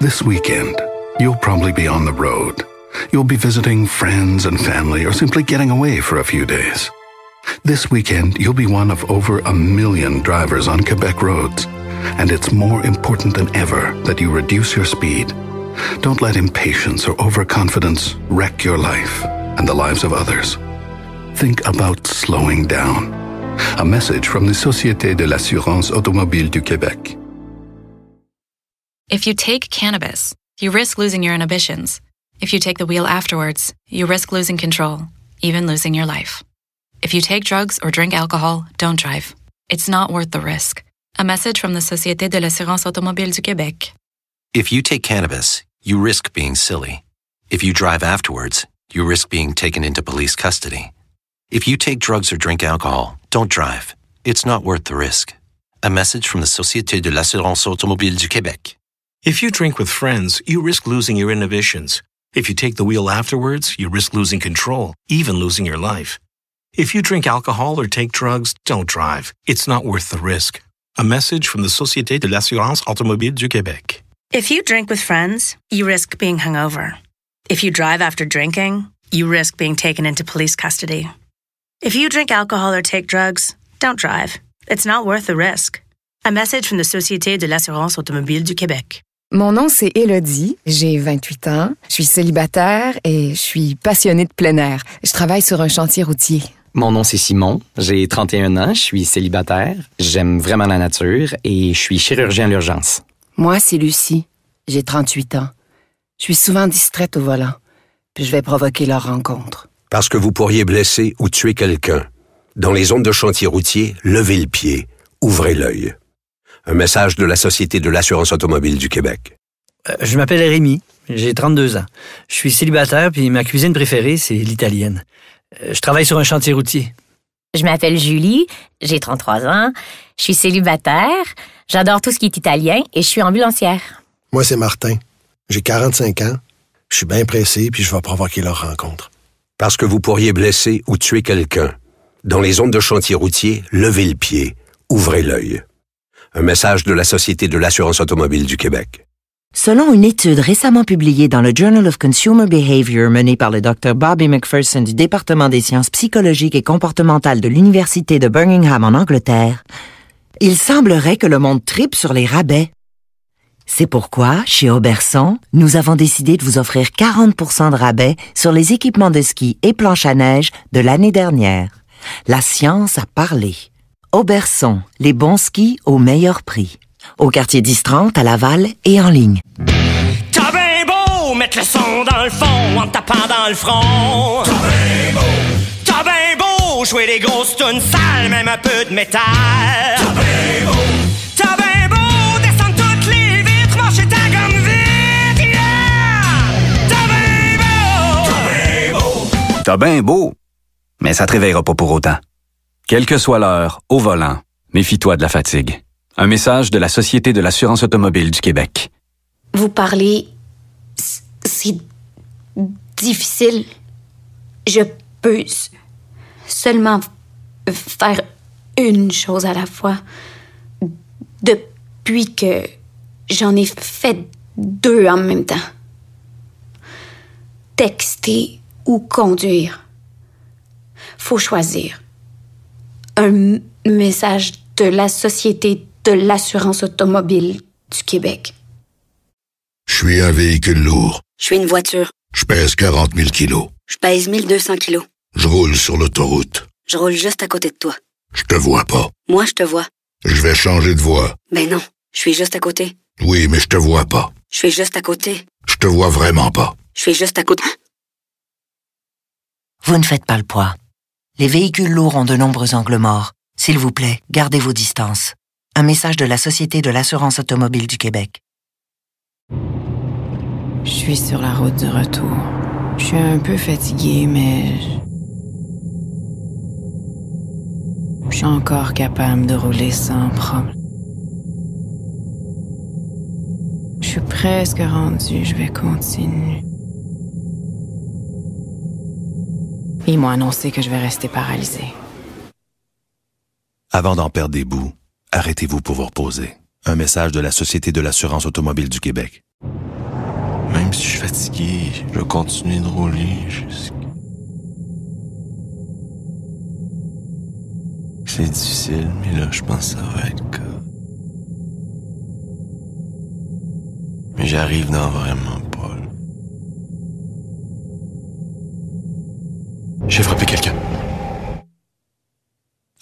This weekend, you'll probably be on the road. You'll be visiting friends and family or simply getting away for a few days. This weekend, you'll be one of over a million drivers on Quebec roads, and it's more important than ever that you reduce your speed. Don't let impatience or overconfidence wreck your life and the lives of others. Think about slowing down. A message from the Société de l'Assurance Automobile du Québec. If you take cannabis, you risk losing your inhibitions. If you take the wheel afterwards, you risk losing control, even losing your life. If you take drugs or drink alcohol, don't drive. It's not worth the risk. A message from the Société de l'assurance automobile du Québec. If you take cannabis, you risk being silly. If you drive afterwards, you risk being taken into police custody. If you take drugs or drink alcohol, don't drive. It's not worth the risk. A message from the Société de l'assurance automobile du Québec. If you drink with friends, you risk losing your inhibitions. If you take the wheel afterwards, you risk losing control, even losing your life. If you drink alcohol or take drugs, don't drive. It's not worth the risk. A message from the Société de l'assurance automobile du Québec. If you drink with friends, you risk being hungover. If you drive after drinking, you risk being taken into police custody. If you drink alcohol or take drugs, don't drive. It's not worth the risk. A message from the Société de l'assurance automobile du Québec. Mon nom, c'est Elodie, j'ai 28 ans, je suis célibataire et je suis passionnée de plein air. Je travaille sur un chantier routier. Mon nom, c'est Simon, j'ai 31 ans, je suis célibataire, j'aime vraiment la nature et je suis chirurgien à l'urgence. Moi, c'est Lucie, j'ai 38 ans. Je suis souvent distraite au volant, je vais provoquer leur rencontre. Parce que vous pourriez blesser ou tuer quelqu'un. Dans les zones de chantier routier, levez le pied, ouvrez l'œil. Un message de la Société de l'assurance automobile du Québec. Euh, je m'appelle Rémi, j'ai 32 ans. Je suis célibataire, puis ma cuisine préférée, c'est l'italienne. Euh, je travaille sur un chantier routier. Je m'appelle Julie, j'ai 33 ans, je suis célibataire, j'adore tout ce qui est italien et je suis ambulancière. Moi, c'est Martin. J'ai 45 ans, je suis bien pressé, puis je vais provoquer leur rencontre. Parce que vous pourriez blesser ou tuer quelqu'un. Dans les zones de chantier routier, levez le pied, ouvrez l'œil. Un message de la Société de l'assurance automobile du Québec. Selon une étude récemment publiée dans le Journal of Consumer Behavior menée par le Dr Bobby McPherson du département des sciences psychologiques et comportementales de l'Université de Birmingham en Angleterre, il semblerait que le monde tripe sur les rabais. C'est pourquoi, chez Auberson, nous avons décidé de vous offrir 40% de rabais sur les équipements de ski et planches à neige de l'année dernière. La science a parlé. Auberçon, les bons skis au meilleur prix. Au quartier 1030, à Laval et en ligne. T'as bien beau mettre le son dans le fond en tapant dans le front. T'as bien beau. beau jouer les grosses tunes sales, même un peu de métal. T'as bien beau. descendre toutes les vitres, marcher ta gomme vite, T'as bien beau. T'as T'as bien beau. Mais ça te réveillera pas pour autant. Quelle que soit l'heure, au volant, méfie-toi de la fatigue. Un message de la Société de l'assurance automobile du Québec. Vous parlez... C'est difficile. Je peux seulement faire une chose à la fois. Depuis que j'en ai fait deux en même temps. Texter ou conduire. Faut choisir un message de la Société de l'assurance automobile du Québec. Je suis un véhicule lourd. Je suis une voiture. Je pèse 40 000 kilos. Je pèse 1200 kilos. Je roule sur l'autoroute. Je roule juste à côté de toi. Je te vois pas. Moi, je te vois. Je vais changer de voie. Ben non, je suis juste à côté. Oui, mais je te vois pas. Je suis juste à côté. Je te vois vraiment pas. Je suis juste à côté. Vous ne faites pas le poids. Les véhicules lourds ont de nombreux angles morts. S'il vous plaît, gardez vos distances. Un message de la Société de l'assurance automobile du Québec. Je suis sur la route du retour. Je suis un peu fatiguée, mais... Je suis encore capable de rouler sans problème. Je suis presque rendue, je vais continuer. Ils m'ont annoncé que je vais rester paralysé. Avant d'en perdre des bouts, arrêtez-vous pour vous reposer. Un message de la Société de l'assurance automobile du Québec. Même si je suis fatigué, je continue de rouler jusqu'à... C'est difficile, mais là, je pense que ça va être le Mais j'arrive dans vraiment. J'ai frappé quelqu'un.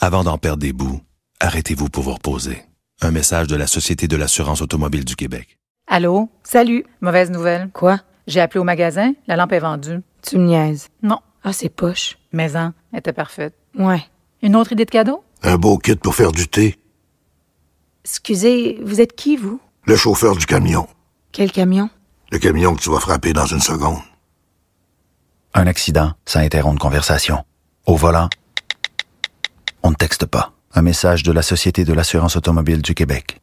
Avant d'en perdre des bouts, arrêtez-vous pour vous reposer. Un message de la Société de l'assurance automobile du Québec. Allô? Salut. Mauvaise nouvelle. Quoi? J'ai appelé au magasin, la lampe est vendue. Tu me niaises? Non. Ah, c'est poche. Maison, hein, elle était parfaite. Ouais. Une autre idée de cadeau? Un beau kit pour faire du thé. Excusez, vous êtes qui, vous? Le chauffeur du camion. Quel camion? Le camion que tu vas frapper dans une seconde. Un accident, ça interrompt une conversation. Au volant, on ne texte pas. Un message de la Société de l'assurance automobile du Québec.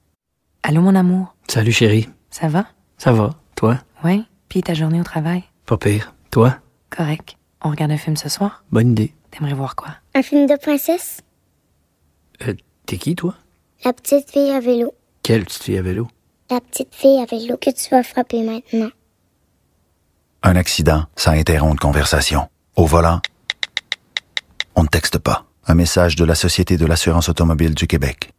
Allô, mon amour. Salut, chérie. Ça va? Ça va. Toi? Oui, Puis ta journée au travail? Pas pire. Toi? Correct. On regarde un film ce soir? Bonne idée. T'aimerais voir quoi? Un film de princesse. Euh, t'es qui, toi? La petite fille à vélo. Quelle petite fille à vélo? La petite fille à vélo que tu vas frapper maintenant. Un accident, ça interrompt une conversation. Au volant, on ne texte pas. Un message de la Société de l'assurance automobile du Québec.